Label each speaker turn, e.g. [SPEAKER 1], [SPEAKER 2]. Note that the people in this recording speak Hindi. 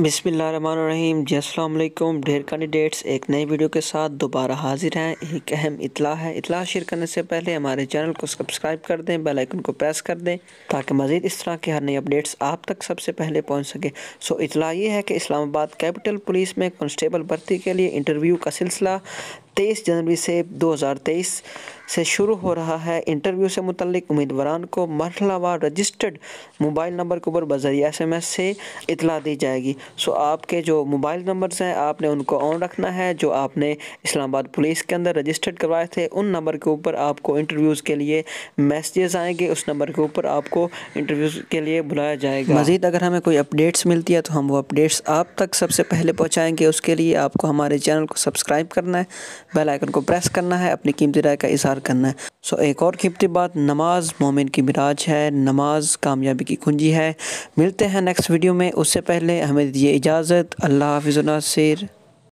[SPEAKER 1] बिसमीम जसलम ढेर कैंडिडेट्स एक नई वीडियो के साथ दोबारा हाजिर हैं एक अहम इतला है इतला शेयर करने से पहले हमारे चैनल को सब्सक्राइब कर दें बेल आइकन को प्रेस कर दें ताकि मज़ीद इस तरह के हर नई अपडेट्स आप तक सबसे पहले पहुंच सके सो इतला ये है कि इस्लामाबाद कैपिटल पुलिस में कॉन्स्टेबल भर्ती के लिए इंटरव्यू का सिलसिला तेईस जनवरी से 2023 से शुरू हो रहा है इंटरव्यू से मुतलिक उम्मीदवार को मरलावार रजिस्टर्ड मोबाइल नंबर के ऊपर बजरिया एस एम एस से इतला दी जाएगी सो आपके जो मोबाइल नंबर्स हैं आपने उनको ऑन रखना है जो आपने इस्लामाबाद पुलिस के अंदर रजिस्टर्ड करवाए थे उन नंबर के ऊपर आपको इंटरव्यूज़ के लिए मैसेजेस आएंगे उस नंबर के ऊपर आपको इंटरव्यूज़ के लिए बुलाया जाएगा मज़ीद अगर हमें कोई अपडेट्स मिलती है तो हम वो अपडेट्स आप तक सबसे पहले पहुँचाएँगे उसके लिए आपको हमारे चैनल को सब्सक्राइब करना है बेल आइकन को प्रेस करना है अपनी कीमती राय का इजहार करना है सो एक और कीमती बात नमाज मोमिन की मिराज है नमाज कामयाबी की कुंजी है मिलते हैं नेक्स्ट वीडियो में उससे पहले हमें दीजिए इजाज़त अल्लाह हाफिज़ नासिर